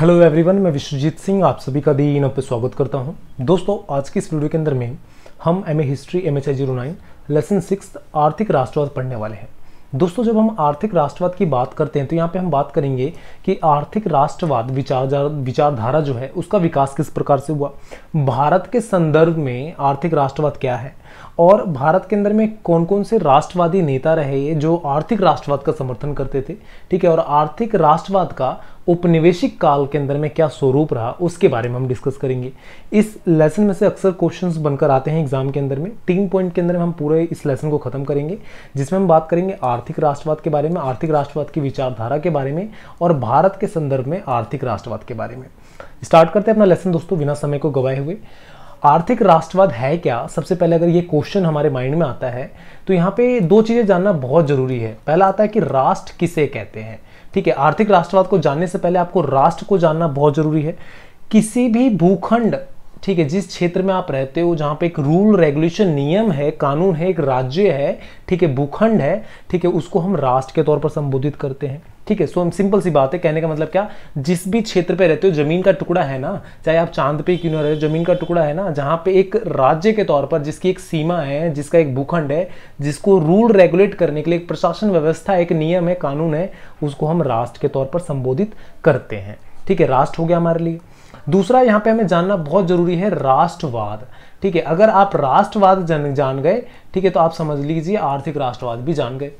hello everyone मैं विश्वजीत सिंह आप सभी का दी इन पर स्वागत करता हूं दोस्तों आज की इस वीडियो के अंदर में हम M A history M H I zero nine lesson six आर्थिक राष्ट्रवाद पढ़ने वाले हैं दोस्तों जब हम आर्थिक राष्ट्रवाद की बात करते हैं तो यहाँ पे हम बात करेंगे कि आर्थिक राष्ट्रवाद विचार विचारधारा जो है उसका विकास किस प्रकार से हुआ भारत के संदर्भ में आर्थिक राष्ट्रवाद क्या है और भारत के अंदर में कौन कौन से राष्ट्रवादी नेता रहे ये जो आर्थिक राष्ट्रवाद का समर्थन करते थे ठीक है और आर्थिक राष्ट्रवाद का उपनिवेशिक काल के अंदर में क्या स्वरूप रहा उसके बारे में हम डिस्कस करेंगे इस लेसन में से अक्सर क्वेश्चंस बनकर आते हैं एग्जाम के अंदर में तीन पॉइंट के अंदर में हम पूरे इस लेसन को खत्म करेंगे जिसमें हम बात करेंगे आर्थिक राष्ट्रवाद के बारे में आर्थिक राष्ट्रवाद की विचारधारा के बारे में और भारत के संदर्भ में आर्थिक राष्ट्रवाद के बारे में स्टार्ट करते हैं अपना लेसन दोस्तों बिना समय को गवाए हुए आर्थिक राष्ट्रवाद है क्या सबसे पहले अगर ये क्वेश्चन हमारे माइंड में आता है तो यहाँ पे दो चीज़ें जानना बहुत ज़रूरी है पहला आता है कि राष्ट्र किसे कहते हैं ठीक है आर्थिक राष्ट्रवाद को जानने से पहले आपको राष्ट्र को जानना बहुत ज़रूरी है किसी भी भूखंड ठीक है जिस क्षेत्र में आप रहते हो जहाँ पे एक रूल रेगुलेशन नियम है कानून है एक राज्य है ठीक है भूखंड है ठीक है उसको हम राष्ट्र के तौर पर संबोधित करते हैं ठीक है सो हम सिंपल सी बात है कहने का मतलब क्या जिस भी क्षेत्र पे रहते हो जमीन का टुकड़ा है ना चाहे आप चांद पे क्यों ना रहे जमीन का टुकड़ा है ना जहां पे एक राज्य के तौर पर जिसकी एक सीमा है जिसका एक भूखंड है जिसको रूल रेगुलेट करने के लिए एक प्रशासन व्यवस्था एक नियम है कानून है उसको हम राष्ट्र के तौर पर संबोधित करते हैं ठीक है राष्ट्र हो गया हमारे लिए दूसरा यहाँ पे हमें जानना बहुत जरूरी है राष्ट्रवाद ठीक है अगर आप राष्ट्रवाद जान गए ठीक है तो आप समझ लीजिए आर्थिक राष्ट्रवाद भी जान गए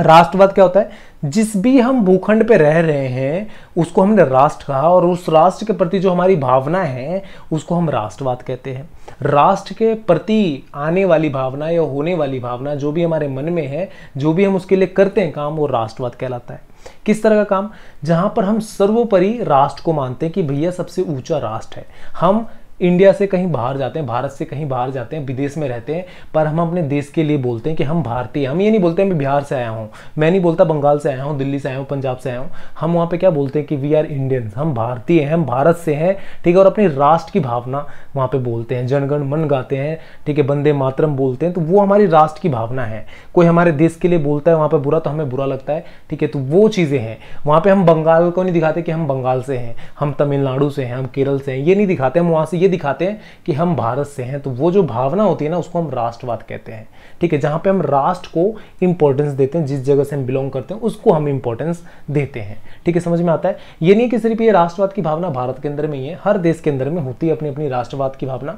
राष्ट्रवाद क्या होता है जिस भी हम भूखंड पे रह रहे हैं उसको हमने राष्ट्र कहा और उस राष्ट्र के प्रति जो हमारी भावना है उसको हम राष्ट्रवाद कहते हैं राष्ट्र के प्रति आने वाली भावना या होने वाली भावना जो भी हमारे मन में है जो भी हम उसके लिए करते हैं काम वो राष्ट्रवाद कहलाता है किस तरह का काम जहाँ पर हम सर्वोपरि राष्ट्र को मानते हैं कि भैया सबसे ऊंचा राष्ट्र है हम इंडिया से कहीं बाहर जाते हैं भारत से कहीं बाहर जाते हैं विदेश में रहते हैं पर हम अपने देश के लिए बोलते हैं कि हम भारतीय हम ये नहीं बोलते मैं बिहार से आया हूँ मैं नहीं बोलता बंगाल से आया हूँ दिल्ली से आया हूँ पंजाब से आया हूँ हम वहाँ पर क्या बोलते हैं कि वी आर इंडियंस हम भारतीय हैं हम भारत से हैं ठीक है और अपनी राष्ट्र की भावना वहाँ पर बोलते हैं जनगण मन गाते हैं ठीक है बंदे मातरम बोलते हैं तो वो हमारी राष्ट्र की भावना है कोई हमारे देश के लिए बोलता है वहाँ पर बुरा तो हमें बुरा लगता है ठीक है तो वो चीज़ें हैं वहाँ पर हम बंगाल को नहीं दिखाते कि हम बंगाल से हैं हम तमिलनाडु से हैं हम केरल से हैं ये नहीं दिखाते हम वहाँ से ये दिखाते हैं कि हम भारत से हैं तो वो जो भावना होती है ना उसको हम राष्ट्रवाद कहते हैं ठीक है जहाँ पे हम राष्ट्र को इंपॉर्टेंस देते हैं जिस जगह से हम बिलोंग करते हैं उसको हम इंपॉर्टेंस देते हैं ठीक है समझ में आता है ये नहीं कि सिर्फ ये राष्ट्रवाद की भावना भारत के अंदर में ही है हर देश के अंदर में होती है अपनी अपनी राष्ट्रवाद की भावना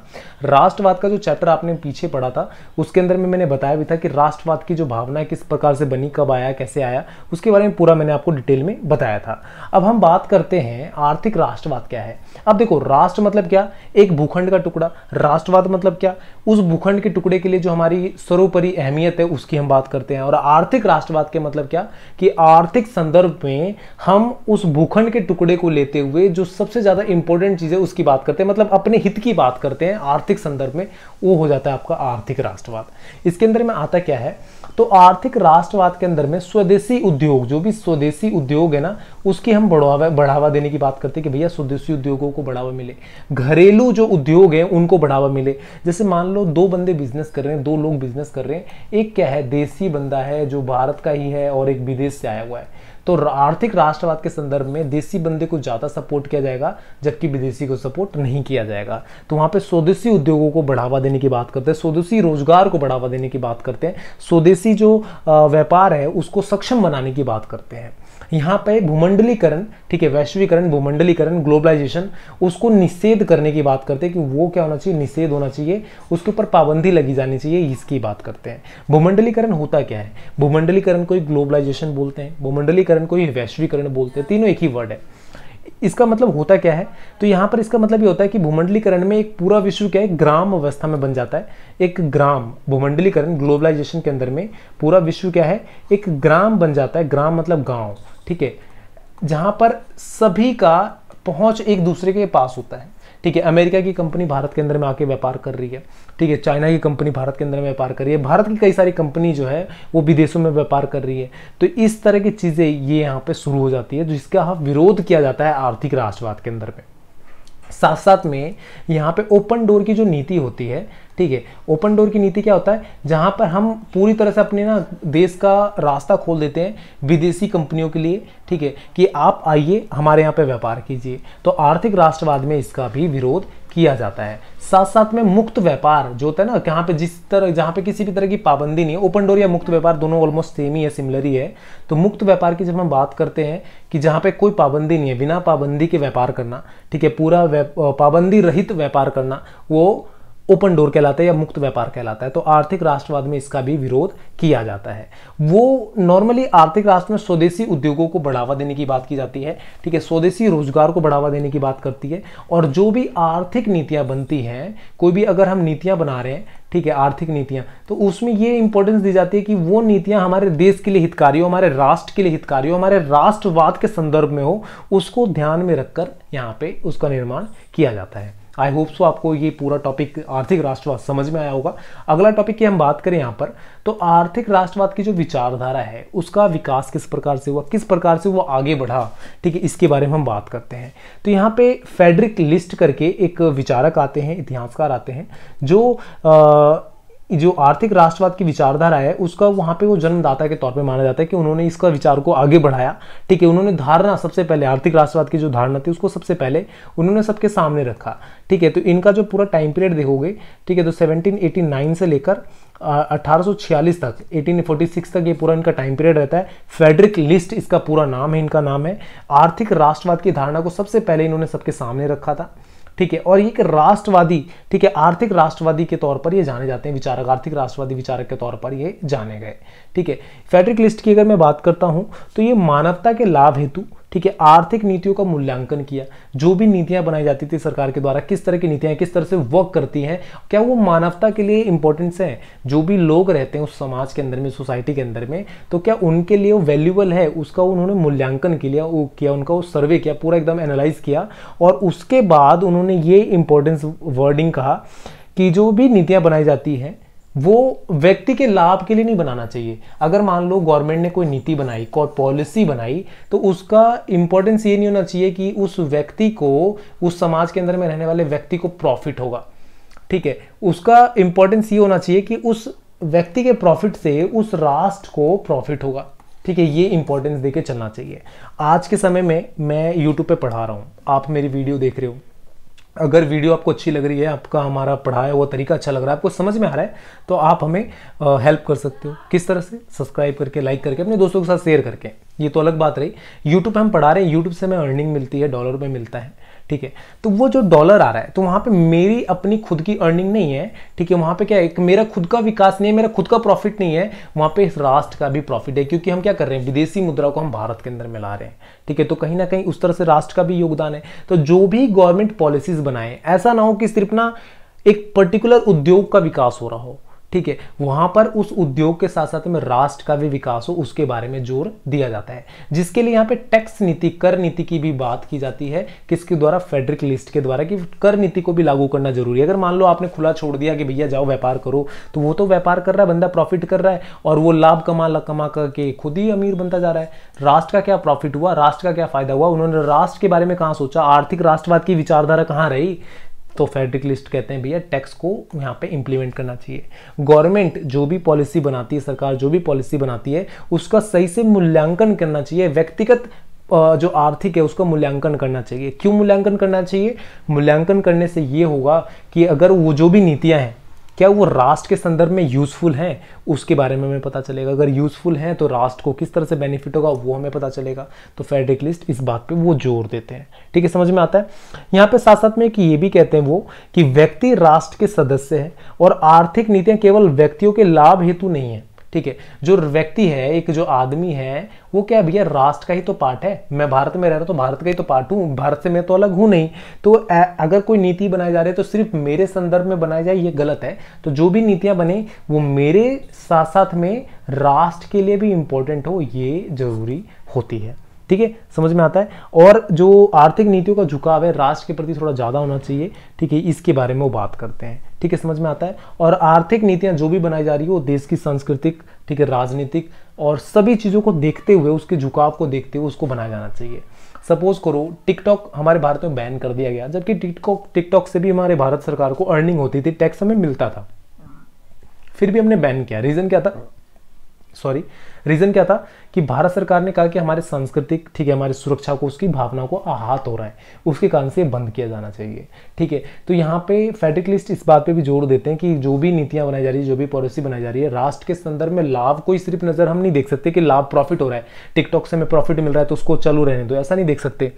राष्ट्रवाद का जो चैप्टर आपने पीछे पढ़ा था उसके अंदर में मैंने बताया भी था कि राष्ट्रवाद की जो भावना किस प्रकार से बनी कब आया कैसे आया उसके बारे में पूरा मैंने आपको डिटेल में बताया था अब हम बात करते हैं आर्थिक राष्ट्रवाद क्या है अब देखो राष्ट्र मतलब क्या एक भूखंड का टुकड़ा राष्ट्रवाद मतलब क्या उस भूखंड के टुकड़े के लिए जो हमारी सर्वोपरि अहमियत है उसकी हम बात करते हैं और आर्थिक राष्ट्रवाद के मतलब क्या कि आर्थिक संदर्भ में हम उस भूखंड के टुकड़े को लेते हुए जो सबसे ज़्यादा इंपॉर्टेंट चीज़ है उसकी बात करते हैं मतलब अपने हित की बात करते हैं आर्थिक संदर्भ में वो हो जाता है आपका आर्थिक राष्ट्रवाद इसके अंदर में आता क्या है तो आर्थिक राष्ट्रवाद के अंदर में स्वदेशी उद्योग जो भी स्वदेशी उद्योग है ना उसकी हम बढ़ावा बढ़ावा देने की बात करते हैं कि भैया स्वदेशी उद्योगों को बढ़ावा मिले घरेलू जो उद्योग हैं उनको बढ़ावा मिले जैसे मान लो दो बंदे बिजनेस कर रहे हैं दो लोग बिजनेस कर रहे हैं एक क्या है देसी बंदा है जो भारत का ही है और एक विदेश से आया हुआ है तो आर्थिक राष्ट्रवाद के संदर्भ में देसी बंदे को ज़्यादा सपोर्ट किया जाएगा जबकि विदेशी को सपोर्ट नहीं किया जाएगा तो वहाँ पे स्वदेशी उद्योगों को बढ़ावा देने की बात करते हैं स्वदेशी रोजगार को बढ़ावा देने की बात करते हैं स्वदेशी जो व्यापार है उसको सक्षम बनाने की बात करते हैं यहाँ पे भूमंडलीकरण ठीक है वैश्वीकरण भूमंडलीकरण ग्लोबलाइजेशन उसको निषेध करने की बात करते हैं कि वो क्या होना चाहिए निषेध होना चाहिए उसके ऊपर पाबंदी लगी जानी चाहिए इसकी बात करते हैं भूमंडलीकरण होता क्या है भूमंडलीकरण को ही ग्लोबलाइजेशन बोलते हैं भूमंडलीकरण को ही वैश्वीकरण बोलते हैं तीनों एक ही वर्ड है इसका मतलब होता क्या है तो यहाँ पर इसका मतलब ये होता है कि भूमंडलीकरण में एक पूरा विश्व क्या है ग्राम अवस्था में बन जाता है एक ग्राम भूमंडलीकरण ग्लोबलाइजेशन के अंदर में पूरा विश्व क्या है एक ग्राम बन जाता है ग्राम मतलब गाँव ठीक है जहाँ पर सभी का पहुँच एक दूसरे के पास होता है ठीक है अमेरिका की कंपनी भारत के अंदर में आके व्यापार कर रही है ठीक है चाइना की कंपनी भारत के अंदर में व्यापार कर रही है भारत की कई सारी कंपनी जो है वो विदेशों में व्यापार कर रही है तो इस तरह की चीज़ें ये यहाँ पे शुरू हो जाती है जिसका विरोध किया जाता है आर्थिक राष्ट्रवाद के अंदर में साथ साथ में यहाँ पे ओपन डोर की जो नीति होती है ठीक है ओपन डोर की नीति क्या होता है जहाँ पर हम पूरी तरह से अपने ना देश का रास्ता खोल देते हैं विदेशी कंपनियों के लिए ठीक है कि आप आइए हमारे यहाँ पे व्यापार कीजिए तो आर्थिक राष्ट्रवाद में इसका भी विरोध किया जाता है साथ साथ में मुक्त व्यापार जो होता है ना यहाँ पे जिस तरह जहाँ पे किसी भी तरह की पाबंदी नहीं है ओपन डोर या मुक्त व्यापार दोनों ऑलमोस्ट सेम ही है सिमिलर ही है तो मुक्त व्यापार की जब हम बात करते हैं कि जहाँ पे कोई पाबंदी नहीं है बिना पाबंदी के व्यापार करना ठीक है पूरा पाबंदी रहित व्यापार करना वो ओपन डोर कहलाता है या मुक्त व्यापार कहलाता है तो आर्थिक राष्ट्रवाद में इसका भी विरोध किया जाता है वो नॉर्मली आर्थिक राष्ट्र में स्वदेशी उद्योगों को बढ़ावा देने की बात की जाती है ठीक है स्वदेशी रोजगार को बढ़ावा देने की बात करती है और जो भी आर्थिक नीतियाँ बनती हैं कोई भी अगर हम नीतियाँ बना रहे हैं ठीक है आर्थिक नीतियाँ तो उसमें ये इंपॉर्टेंस दी जाती है कि वो नीतियाँ हमारे देश के लिए हितकारी हो हमारे राष्ट्र के लिए हितकारी हो हमारे राष्ट्रवाद के संदर्भ में हो उसको ध्यान में रखकर यहाँ पे उसका निर्माण किया जाता है आई होप सो आपको ये पूरा टॉपिक आर्थिक राष्ट्रवाद समझ में आया होगा अगला टॉपिक की हम बात करें यहाँ पर तो आर्थिक राष्ट्रवाद की जो विचारधारा है उसका विकास किस प्रकार से हुआ किस प्रकार से वो आगे बढ़ा ठीक है इसके बारे में हम बात करते हैं तो यहाँ पे फेडरिक लिस्ट करके एक विचारक आते हैं इतिहासकार आते हैं जो आ, जो आर्थिक राष्ट्रवाद की विचारधारा है उसका वहाँ पे वो जन्मदाता के तौर पे माना जाता है कि उन्होंने इसका विचार को आगे बढ़ाया ठीक है उन्होंने धारणा सबसे पहले आर्थिक राष्ट्रवाद की जो धारणा थी उसको सबसे पहले उन्होंने सबके सामने रखा ठीक है तो इनका जो पूरा टाइम पीरियड देखोगे ठीक है तो सेवनटीन से लेकर छियालीस तक 1846 तक ये पूरा इनका टाइम पीरियड रहता है फेडरिक लिस्ट इसका पूरा नाम है इनका नाम है आर्थिक राष्ट्रवाद की धारणा को सबसे पहले इन्होंने सबके सामने रखा था ठीक है और ये एक राष्ट्रवादी ठीक है आर्थिक राष्ट्रवादी के तौर पर ये जाने जाते हैं विचारक आर्थिक राष्ट्रवादी विचारक के तौर पर ये जाने गए ठीक है फेडरिक लिस्ट की अगर मैं बात करता हूँ तो ये मानवता के लाभ हेतु ठीक है आर्थिक नीतियों का मूल्यांकन किया जो भी नीतियां बनाई जाती थी सरकार के द्वारा किस तरह की नीतियां किस तरह से वर्क करती हैं क्या वो मानवता के लिए इंपॉर्टेंट है जो भी लोग रहते हैं उस समाज के अंदर में सोसाइटी के अंदर में तो क्या उनके लिए वैल्यूबल है उसका उन्होंने मूल्यांकन किया वो किया उनका वो सर्वे किया पूरा एकदम एनालाइज किया और उसके बाद उन्होंने ये इंपॉर्टेंस वर्डिंग कहा कि जो भी नीतियाँ बनाई जाती हैं वो व्यक्ति के लाभ के लिए नहीं बनाना चाहिए अगर मान लो गवर्नमेंट ने कोई नीति बनाई कोई पॉलिसी बनाई तो उसका इंपॉर्टेंस ये नहीं होना चाहिए कि उस व्यक्ति को उस समाज के अंदर में रहने वाले व्यक्ति को प्रॉफिट होगा ठीक है उसका इंपॉर्टेंस ये होना चाहिए कि उस व्यक्ति के प्रॉफिट से उस राष्ट्र को प्रॉफिट होगा ठीक है ये इंपॉर्टेंस दे के चलना चाहिए आज के समय में मैं यूट्यूब पर पढ़ा रहा हूँ आप मेरी वीडियो देख रहे हो अगर वीडियो आपको अच्छी लग रही है आपका हमारा पढ़ाया हुआ तरीका अच्छा लग रहा है आपको समझ में आ रहा है तो आप हमें हेल्प कर सकते हो किस तरह से सब्सक्राइब करके लाइक करके अपने दोस्तों के साथ शेयर करके ये तो अलग बात रही यूट्यूब पर हम पढ़ा रहे हैं यूट्यूब से हमें अर्निंग मिलती है डॉलर में मिलता है ठीक है तो वो जो डॉलर आ रहा है तो वहां पे मेरी अपनी खुद की अर्निंग नहीं है ठीक है वहां पे क्या है मेरा खुद का विकास नहीं है मेरा खुद का प्रॉफिट नहीं है वहां पे राष्ट्र का भी प्रॉफिट है क्योंकि हम क्या कर रहे हैं विदेशी मुद्रा को हम भारत के अंदर मिला रहे हैं ठीक है तो कहीं ना कहीं उस तरह से राष्ट्र का भी योगदान है तो जो भी गवर्नमेंट पॉलिसीज बनाए ऐसा ना हो कि सिर्फ ना एक पर्टिकुलर उद्योग का विकास हो रहा हो ठीक है वहां पर उस उद्योग के साथ साथ में राष्ट्र का भी विकास हो उसके बारे में जोर दिया जाता है जिसके लिए यहाँ पे टैक्स नीति कर नीति की भी बात की जाती है किसके द्वारा फेडरिक लिस्ट के द्वारा कि कर नीति को भी लागू करना जरूरी है अगर मान लो आपने खुला छोड़ दिया कि भैया जाओ व्यापार करो तो वो तो व्यापार कर रहा है बंदा प्रॉफिट कर रहा है और वो लाभ कमा कमा करके खुद ही अमीर बनता जा रहा है राष्ट्र का क्या प्रॉफिट हुआ राष्ट्र का क्या फायदा हुआ उन्होंने राष्ट्र के बारे में कहाँ सोचा आर्थिक राष्ट्रवाद की विचारधारा कहाँ रही तो फेडरिक लिस्ट कहते हैं भैया टैक्स को यहाँ पे इम्प्लीमेंट करना चाहिए गवर्नमेंट जो भी पॉलिसी बनाती है सरकार जो भी पॉलिसी बनाती है उसका सही से मूल्यांकन करना चाहिए व्यक्तिगत जो आर्थिक है उसका मूल्यांकन करना चाहिए क्यों मूल्यांकन करना चाहिए मूल्यांकन करने से ये होगा कि अगर वो जो भी नीतियाँ हैं क्या वो राष्ट्र के संदर्भ में यूज़फुल हैं उसके बारे में हमें पता चलेगा अगर यूज़फुल हैं तो राष्ट्र को किस तरह से बेनिफिट होगा वो हमें पता चलेगा तो फेडरिक लिस्ट इस बात पे वो जोर देते हैं ठीक है समझ में आता है यहाँ पे साथ साथ में कि ये भी कहते हैं वो कि व्यक्ति राष्ट्र के सदस्य है और आर्थिक नीतियाँ केवल व्यक्तियों के लाभ हेतु नहीं है ठीक है जो व्यक्ति है एक जो आदमी है वो क्या भैया राष्ट्र का ही तो पार्ट है मैं भारत में रह रहा हूँ तो भारत का ही तो पार्ट हूँ भारत से मैं तो अलग हूँ नहीं तो अगर कोई नीति बनाई जा रही है तो सिर्फ मेरे संदर्भ में बनाई जाए ये गलत है तो जो भी नीतियाँ बने वो मेरे साथ साथ में राष्ट्र के लिए भी इम्पोर्टेंट हो ये जरूरी होती है ठीक है समझ में आता है और जो आर्थिक नीतियों का झुकाव है राष्ट्र के प्रति थोड़ा ज़्यादा होना चाहिए ठीक है इसके बारे में वो बात करते हैं ठीक है समझ में आता है और आर्थिक नीतियां जो भी बनाई जा रही है वो देश की सांस्कृतिक ठीक है राजनीतिक और सभी चीज़ों को देखते हुए उसके झुकाव को देखते हुए उसको बनाया जाना चाहिए सपोज करो टिकटॉक हमारे भारत में बैन कर दिया गया जबकि टिकटॉक टिकटॉक से भी हमारे भारत सरकार को अर्निंग होती थी टैक्स हमें मिलता था फिर भी हमने बैन किया रीज़न क्या था सॉरी रीज़न क्या था कि भारत सरकार ने कहा कि हमारे सांस्कृतिक ठीक है हमारी सुरक्षा को उसकी भावना को आहत हो रहा है उसके कारण से बंद किया जाना चाहिए ठीक है तो यहाँ पे फेडिकलिस्ट इस बात पे भी जोर देते हैं कि जो भी नीतियाँ बनाई जा रही है जो भी पॉलिसी बनाई जा रही है राष्ट्र के संदर्भ में लाभ कोई सिर्फ नज़र हम नहीं देख सकते कि लाभ प्रॉफिट हो रहा है टिकटॉक से हमें प्रॉफिट मिल रहा है तो उसको चलो रहने दो ऐसा नहीं देख सकते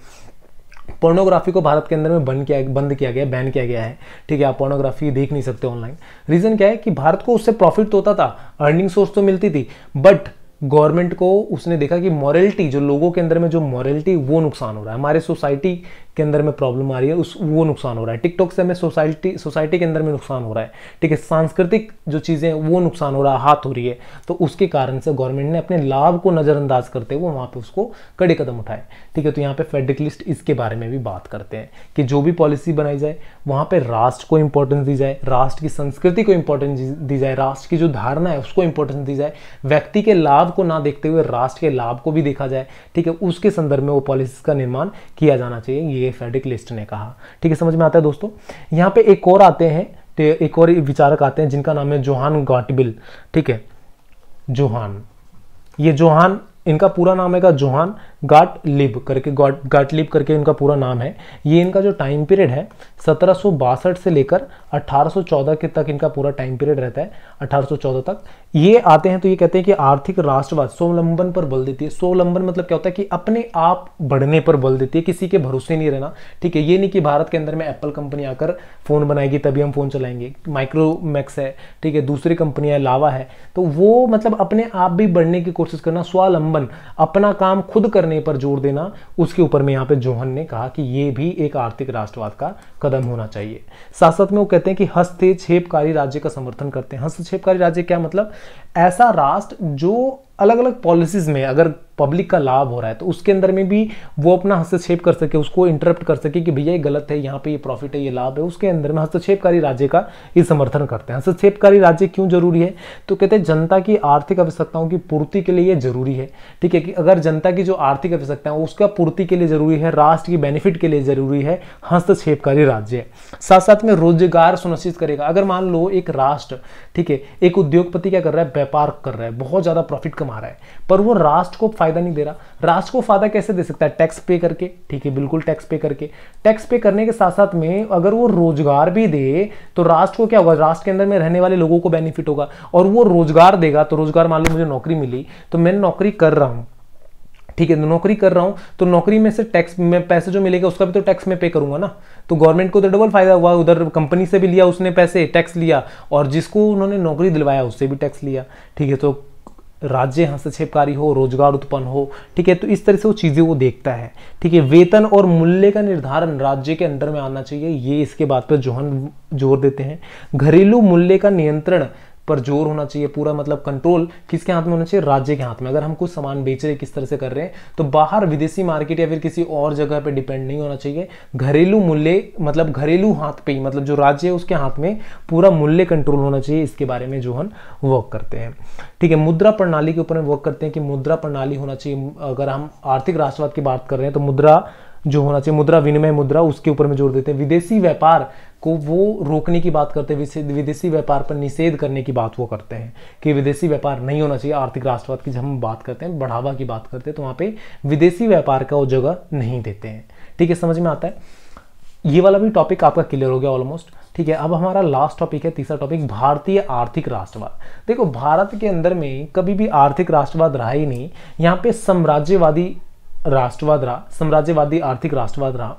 पोर्नोग्राफी को भारत के अंदर में बंद किया बंद किया गया बैन किया गया है ठीक है आप पोर्नोग्राफी देख नहीं सकते ऑनलाइन रीज़न क्या है कि भारत को उससे प्रॉफिट तो होता था अर्निंग सोर्स तो मिलती थी बट गवर्नमेंट को उसने देखा कि मॉरलिटी जो लोगों के अंदर में जो मॉरलिटी वो नुकसान हो रहा है हमारे सोसाइटी के अंदर में प्रॉब्लम आ रही है उस वो नुकसान हो रहा है टिकटॉक से हमें सोसाइटी सोसाइटी के अंदर में नुकसान हो रहा है ठीक है सांस्कृतिक जो चीज़ें हैं वो नुकसान हो रहा है हाथ हो रही है तो उसके कारण से गवर्नमेंट ने अपने लाभ को नज़रअंदाज करते हुए वहाँ पर उसको कड़े कदम उठाए ठीक है तो यहाँ पर फेडरिक इसके बारे में भी बात करते हैं कि जो भी पॉलिसी बनाई जाए वहाँ पर राष्ट्र को इंपॉर्टेंस दी जाए राष्ट्र की संस्कृति को इंपॉर्टेंस दी जाए राष्ट्र की जो धारणा है उसको इंपॉर्टेंस दी जाए व्यक्ति के लाभ को ना देखते हुए राष्ट्र के लाभ को भी देखा जाए ठीक है उसके संदर्भ में वो पॉलिसीज का निर्माण किया जाना चाहिए ये ये फेडिक लिस्ट ने कहा ठीक है समझ में आता है दोस्तों यहाँ पे एक और आते हैं तो एक और विचारक आते हैं जिनका नाम है जोहान गॉटबिल ठीक है जोहान ये जोहान इनका पूरा नाम है जोहान गाट लिब करके गाट गाट लिब करके इनका पूरा नाम है ये इनका जो टाइम पीरियड है सत्रह से लेकर 1814 के तक इनका पूरा टाइम पीरियड रहता है 1814 तक ये आते हैं तो ये कहते हैं कि आर्थिक राष्ट्रवाद स्वलंबन पर बल देती है स्वलंबन मतलब क्या होता है कि अपने आप बढ़ने पर बल देती है किसी के भरोसे नहीं रहना ठीक है ये नहीं कि भारत के अंदर में एप्पल कंपनी आकर फ़ोन बनाएगी तभी हम फ़ोन चलाएंगे माइक्रोमैक्स है ठीक है दूसरी कंपनियाँ लावा है तो वो मतलब अपने आप भी बढ़ने की कोशिश करना स्वलंबन स्वावलंबन अपना काम खुद करने पर जोर देना उसके ऊपर में यहाँ पे जोहन ने कहा कि ये भी एक आर्थिक राष्ट्रवाद का कदम होना चाहिए साथ साथ में वो कहते हैं कि हस्तक्षेपकारी राज्य का समर्थन करते हैं हस्तक्षेपकारी राज्य क्या मतलब ऐसा राष्ट्र जो अलग अलग पॉलिसीज में अगर पब्लिक का लाभ हो रहा है तो उसके अंदर में भी वो अपना हस्तक्षेप कर सके उसको इंटरप्ट कर सके कि भैया ये गलत है यहाँ पे ये प्रॉफिट है ये लाभ है उसके अंदर में हस्तक्षेपकारी राज्य का ये समर्थन करते हैं हस्तक्षेपकारी राज्य क्यों जरूरी है तो कहते हैं जनता की आर्थिक आवश्यकताओं की पूर्ति के लिए ये जरूरी है ठीक है कि अगर जनता की जो आर्थिक आवश्यकता है उसका पूर्ति के लिए जरूरी है राष्ट्र की बेनिफिट के लिए जरूरी है हस्तक्षेपकारी राज्य साथ साथ में रोजगार सुनिश्चित करेगा अगर मान लो एक राष्ट्र ठीक है एक उद्योगपति क्या कर रहा है व्यापार कर रहा है बहुत ज़्यादा प्रॉफिट कमा रहा है पर वो राष्ट्र को फायदा नहीं दे रहा राष्ट्र को फायदा कैसे दे सकता है टैक्स पे करके ठीक है बिल्कुल टैक्स पे करके टैक्स पे करने के साथ साथ में अगर वो रोजगार भी दे तो राष्ट्र को क्या होगा राष्ट्र के अंदर में रहने वाले लोगों को बेनिफिट होगा और वो रोजगार देगा तो रोजगार मान लो मुझे नौकरी मिली तो मैं नौकरी कर रहा हूँ ठीक है नौकरी कर रहा हूँ तो नौकरी में से टैक्स में पैसे जो मिलेगा उसका भी तो टैक्स में पे करूंगा ना तो गवर्नमेंट को तो डबल फायदा हुआ उधर कंपनी से भी लिया उसने पैसे टैक्स लिया और जिसको उन्होंने नौकरी दिलवाया उससे भी टैक्स लिया ठीक है तो राज्य हस्तक्षेपकारी हो रोजगार उत्पन्न हो ठीक है तो इस तरह से वो चीज़ें वो देखता है ठीक है वेतन और मूल्य का निर्धारण राज्य के अंडर में आना चाहिए ये इसके बात पर जोहन जोर देते हैं घरेलू मूल्य का नियंत्रण पर जोर होना चाहिए पूरा मतलब कंट्रोल किसके हाथ में होना चाहिए राज्य के हाथ में अगर हम कुछ सामान बेच रहे किस तरह से कर रहे हैं तो बाहर विदेशी मार्केट या फिर किसी और जगह पर डिपेंड नहीं होना चाहिए घरेलू मूल्य मतलब घरेलू हाथ पे ही मतलब जो राज्य है उसके हाथ में पूरा मूल्य कंट्रोल होना चाहिए इसके बारे में जो हम वर्क करते हैं ठीक है मुद्रा प्रणाली के ऊपर वर्क करते हैं कि मुद्रा प्रणाली होना चाहिए अगर हम आर्थिक राष्ट्रवाद की बात कर रहे हैं तो मुद्रा जो होना चाहिए मुद्रा विनिमय मुद्रा उसके ऊपर में जोर देते हैं विदेशी व्यापार को वो रोकने की बात करते हैं विदेशी व्यापार पर निषेध करने की बात वो करते हैं कि विदेशी व्यापार नहीं होना चाहिए आर्थिक राष्ट्रवाद की जब हम बात करते हैं बढ़ावा की बात करते हैं तो वहाँ पर विदेशी व्यापार का वो जगह नहीं देते हैं ठीक है समझ में आता है ये वाला भी टॉपिक आपका क्लियर हो गया ऑलमोस्ट ठीक है अब हमारा लास्ट टॉपिक है तीसरा टॉपिक भारतीय आर्थिक राष्ट्रवाद देखो भारत के अंदर में कभी भी आर्थिक राष्ट्रवाद रहा ही नहीं यहाँ पे साम्राज्यवादी राष्ट्रवाद रहा साम्राज्यवादी आर्थिक राष्ट्रवाद रहा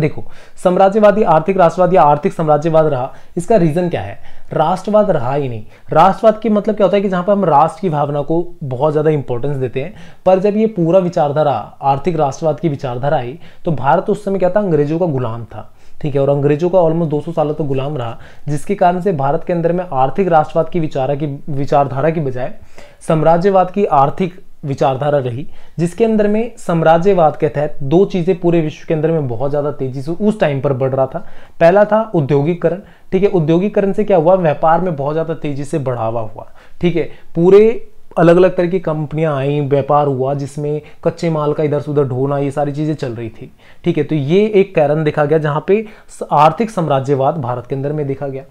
देखो साम्राज्यवादी आर्थिक राष्ट्रवाद या आर्थिक साम्राज्यवाद रहा इसका रीजन क्या है राष्ट्रवाद रहा ही नहीं राष्ट्रवाद के मतलब क्या होता है कि जहां पर हम राष्ट्र की भावना को बहुत ज्यादा इंपॉर्टेंस देते हैं पर जब ये पूरा विचारधारा आर्थिक राष्ट्रवाद की विचारधारा आई तो भारत उस समय क्या था अंग्रेजों का गुलाम था ठीक है और अंग्रेजों का ऑलमोस्ट 200 सालों तक तो गुलाम रहा जिसके कारण से भारत के अंदर में आर्थिक राष्ट्रवाद की विचारा की विचारधारा की बजाय साम्राज्यवाद की आर्थिक विचारधारा रही जिसके अंदर में साम्राज्यवाद के तहत दो चीज़ें पूरे विश्व के अंदर में बहुत ज़्यादा तेजी से उस टाइम पर बढ़ रहा था पहला था उद्योगिकरण ठीक है उद्योगिकरण से क्या हुआ व्यापार में बहुत ज़्यादा तेजी से बढ़ावा हुआ ठीक है पूरे अलग अलग तरह की कंपनियां आई व्यापार हुआ जिसमें कच्चे माल का इधर से उधर ढोना ये सारी चीज़ें चल रही थी ठीक है तो ये एक कारण देखा गया जहाँ पे आर्थिक साम्राज्यवाद भारत के अंदर में देखा गया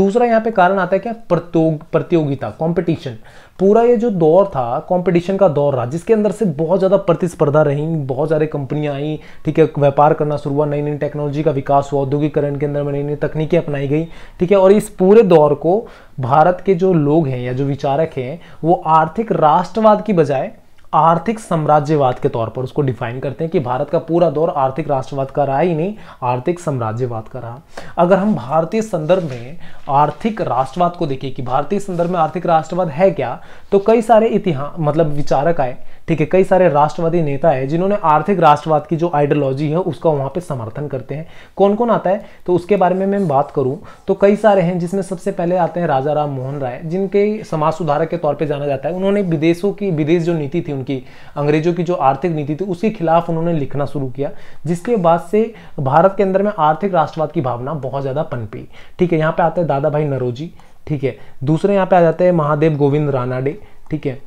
दूसरा यहाँ पे कारण आता है क्या प्रतियोगिता कॉम्पिटिशन पूरा ये जो दौर था कंपटीशन का दौर रहा जिसके अंदर से बहुत ज़्यादा प्रतिस्पर्धा रही बहुत सारे कंपनियाँ आई ठीक है व्यापार करना शुरू हुआ नई नई टेक्नोलॉजी का विकास हुआ औद्योगिकरण के अंदर में नई नई तकनीकें अपनाई गई ठीक है और इस पूरे दौर को भारत के जो लोग हैं या जो विचारक हैं वो आर्थिक राष्ट्रवाद की बजाय आर्थिक साम्राज्यवाद के तौर पर उसको डिफाइन करते हैं कि भारत का पूरा दौर आर्थिक राष्ट्रवाद का रहा ही नहीं आर्थिक साम्राज्यवाद का रहा अगर हम भारतीय संदर्भ में आर्थिक राष्ट्रवाद को देखें कि भारतीय संदर्भ में आर्थिक राष्ट्रवाद है क्या तो कई सारे इतिहास मतलब विचारक आए ठीक है कई सारे राष्ट्रवादी नेता है जिन्होंने आर्थिक राष्ट्रवाद की जो आइडियोलॉजी है उसका वहाँ पर समर्थन करते हैं कौन कौन आता है तो उसके बारे में मैं बात करूँ तो कई सारे हैं जिसमें सबसे पहले आते हैं राजा राम मोहन राय जिनके समाज सुधारक के तौर पर जाना जाता है उन्होंने विदेशों की विदेश जो नीति थी उनकी अंग्रेजों की जो आर्थिक नीति थी उसके खिलाफ उन्होंने लिखना शुरू किया जिसके बाद से भारत के अंदर में आर्थिक राष्ट्रवाद की भावना बहुत ज़्यादा पनपी ठीक है यहाँ पे आते हैं दादा भाई नरोजी ठीक है दूसरे यहाँ पे आ जाते हैं महादेव गोविंद रानाडे ठीक है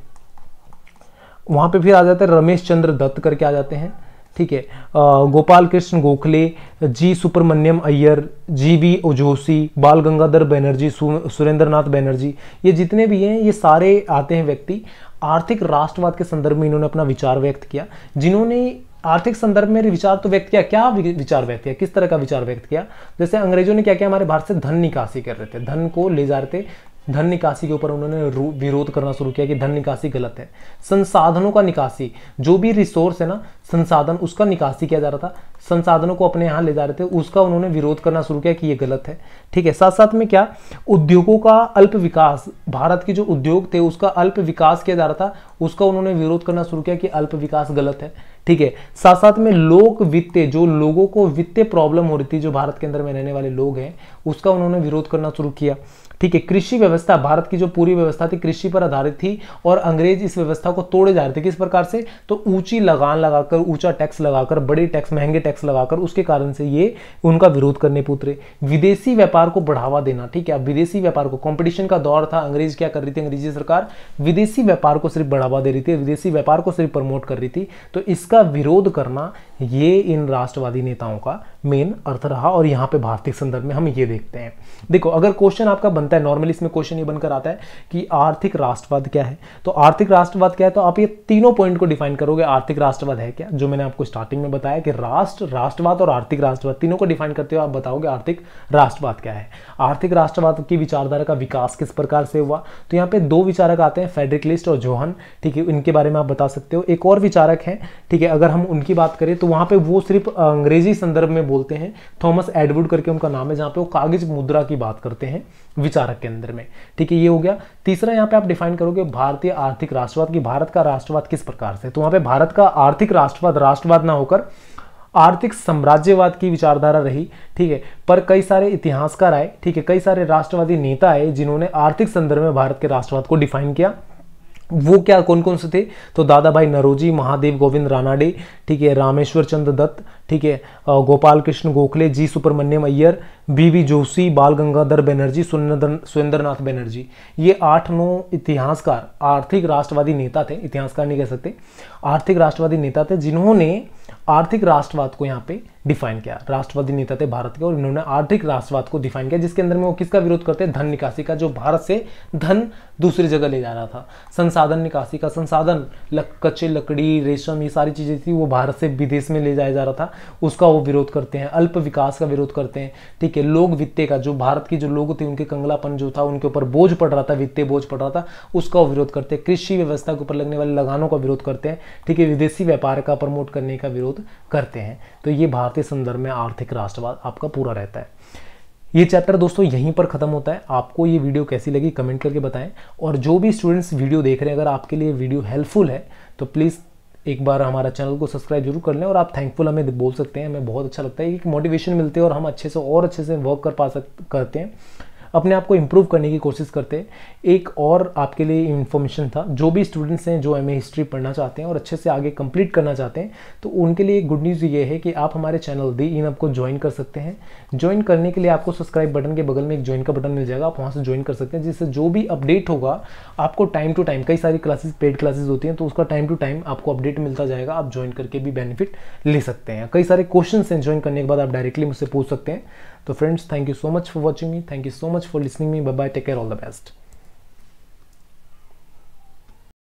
वहाँ पे फिर आ जाते हैं रमेश चंद्र दत्त करके आ जाते हैं ठीक है गोपाल कृष्ण गोखले जी सुब्रमण्यम अय्यर जी वी ओजोशी बाल गंगाधर बैनर्जी सुरेंद्र नाथ बैनर्जी ये जितने भी हैं ये सारे आते हैं व्यक्ति आर्थिक राष्ट्रवाद के संदर्भ में इन्होंने अपना विचार व्यक्त किया जिन्होंने आर्थिक संदर्भ में विचार तो व्यक्त किया क्या विचार व्यक्त किया किस तरह का विचार व्यक्त किया जैसे अंग्रेजों ने क्या किया हमारे भारत से धन निकासी कर रहे थे धन को ले जा रहे थे धन निकासी के ऊपर उन्होंने विरोध करना शुरू किया कि धन निकासी गलत है संसाधनों का निकासी जो भी रिसोर्स है ना संसाधन उसका निकासी किया जा रहा था संसाधनों को अपने यहाँ ले जा रहे थे उसका उन्होंने विरोध करना शुरू किया कि ये गलत है ठीक है साथ साथ में क्या उद्योगों का अल्प विकास भारत के जो उद्योग थे उसका अल्प विकास किया जा रहा था उसका उन्होंने विरोध करना शुरू किया कि अल्प विकास गलत है ठीक है साथ साथ में लोक वित्त जो लोगों को वित्तीय प्रॉब्लम हो रही थी जो भारत के अंदर में रहने वाले लोग हैं उसका उन्होंने विरोध करना शुरू किया ठीक है कृषि व्यवस्था भारत की जो पूरी व्यवस्था थी कृषि पर आधारित थी और अंग्रेज इस व्यवस्था को तोड़े जा रहे थे किस प्रकार से तो ऊंची लगान लगाकर ऊंचा टैक्स लगाकर बड़े टैक्स महंगे टैक्स लगाकर उसके कारण से ये उनका विरोध करने उतरे विदेशी व्यापार को बढ़ावा देना ठीक है अब विदेशी व्यापार को कंपटीशन का दौर था अंग्रेज क्या कर रही थी अंग्रेजी सरकार विदेशी व्यापार को सिर्फ बढ़ावा दे रही थी विदेशी व्यापार को सिर्फ प्रमोट कर रही थी तो इसका विरोध करना ये इन राष्ट्रवादी नेताओं का मेन अर्थ रहा और यहाँ पे भारतीय संदर्भ में हम ये देखते हैं देखो अगर क्वेश्चन आपका बनता है नॉर्मली इसमें क्वेश्चन ये बनकर आता है कि आर्थिक राष्ट्रवाद क्या है तो आर्थिक राष्ट्रवाद क्या है तो आप ये तीनों पॉइंट को डिफाइन करोगे आर्थिक राष्ट्रवाद है क्या जो मैंने आपको स्टार्टिंग में बताया कि राष्ट्र राष्ट्र राष्ट्रवाद और आर्थिक राष्ट्रवाद तीनों को डिफाइन करते हो आप बताओगे आर्थिक राष्ट्रवाद क्या है आर्थिक राष्ट्रवाद की विचारधारा का विकास किस प्रकार से हुआ तो यहाँ पे दो विचारक आते हैं फेडरिक लिस्ट और जोहन ठीक है इनके बारे में आप बता सकते हो एक और विचारक है ठीक है अगर हम उनकी बात करें तो वहां पर वो सिर्फ अंग्रेजी संदर्भ में बोलते हैं थॉमस एडवुड करके उनका नाम है जहाँ पे वो कागज मुद्रा की बात करते हैं विचारक के अंदर में ठीक है ये हो गया तीसरा यहाँ पे आप डिफाइन करोगे भारतीय आर्थिक राष्ट्रवाद की भारत का राष्ट्रवाद किस प्रकार से तो वहाँ पे भारत का आर्थिक राष्ट्रवाद राष्ट्रवाद ना होकर आर्थिक साम्राज्यवाद की विचारधारा रही ठीक है पर कई सारे इतिहासकार आए ठीक है कई सारे राष्ट्रवादी नेता आए जिन्होंने आर्थिक संदर्भ में भारत के राष्ट्रवाद को डिफाइन किया वो क्या कौन कौन से थे तो दादा भाई नरोजी महादेव गोविंद रानाडे ठीक है रामेश्वर चंद्र दत्त ठीक है गोपाल कृष्ण गोखले जी सुब्रमण्यम अय्यर बीवी जोशी बाल गंगाधर बनर्जी नाथ बनर्जी ये आठ नौ इतिहासकार आर्थिक राष्ट्रवादी नेता थे इतिहासकार नहीं कह सकते आर्थिक राष्ट्रवादी नेता थे जिन्होंने आर्थिक राष्ट्रवाद को यहाँ पे डिफाइन किया राष्ट्रवादी नेता थे भारत के और इन्होंने आर्थिक राष्ट्रवाद को डिफाइन किया जिसके अंदर में वो किसका विरोध करते हैं धन निकासी का जो भारत से धन दूसरी जगह ले जा रहा था संसाधन निकासी का संसाधन लक, कच्चे लकड़ी रेशम ये सारी चीज़ें थी वो भारत से विदेश में ले जाया जा रहा था उसका वो विरोध करते हैं अल्प विकास का विरोध करते हैं ठीक है के लोग वित्ते का जो भारत की जो लोग थे उनके कंगलापन जो था उनके ऊपर बोझ पड़ रहा था वित्तीय बोझ पड़ रहा था उसका विरोध करते हैं कृषि व्यवस्था के ऊपर लगने वाले लगानों का विरोध करते हैं ठीक है विदेशी व्यापार का प्रमोट करने का विरोध करते हैं तो ये भारतीय संदर्भ में आर्थिक राष्ट्रवाद आपका पूरा रहता है ये चैप्टर दोस्तों यहीं पर ख़त्म होता है आपको ये वीडियो कैसी लगी कमेंट करके बताएं और जो भी स्टूडेंट्स वीडियो देख रहे हैं अगर आपके लिए वीडियो हेल्पफुल है तो प्लीज़ एक बार हमारा चैनल को सब्सक्राइब जरूर कर लें और आप थैंकफुल हमें बोल सकते हैं हमें बहुत अच्छा लगता है एक मोटिवेशन मिलती है और हम अच्छे से और अच्छे से वर्क कर पा सक करते हैं अपने आप को इम्प्रूव करने की कोशिश करते हैं एक और आपके लिए इन्फॉर्मेशन था जो भी स्टूडेंट्स हैं जो एम हिस्ट्री पढ़ना चाहते हैं और अच्छे से आगे कंप्लीट करना चाहते हैं तो उनके लिए गुड न्यूज़ ये है कि आप हमारे चैनल दी इन आपको ज्वाइन कर सकते हैं ज्वाइन करने के लिए आपको सब्सक्राइब बटन के बगल में एक ज्वाइन का बटन मिल जाएगा आप वहाँ से ज्वाइन कर सकते हैं जिससे जो भी अपडेट होगा आपको टाइम टू टाइम कई सारी क्लासेस पेड क्लासेज होती हैं तो उसका टाइम टू टाइम आपको अपडेट मिलता जाएगा आप ज्वाइन करके भी बेनिफिट ले सकते हैं कई सारे क्वेश्चन हैं ज्वाइन करने के बाद आप डायरेक्टली मुझसे पूछ सकते हैं तो friends thank you so much for watching me thank you so much for listening me bye bye take care all the best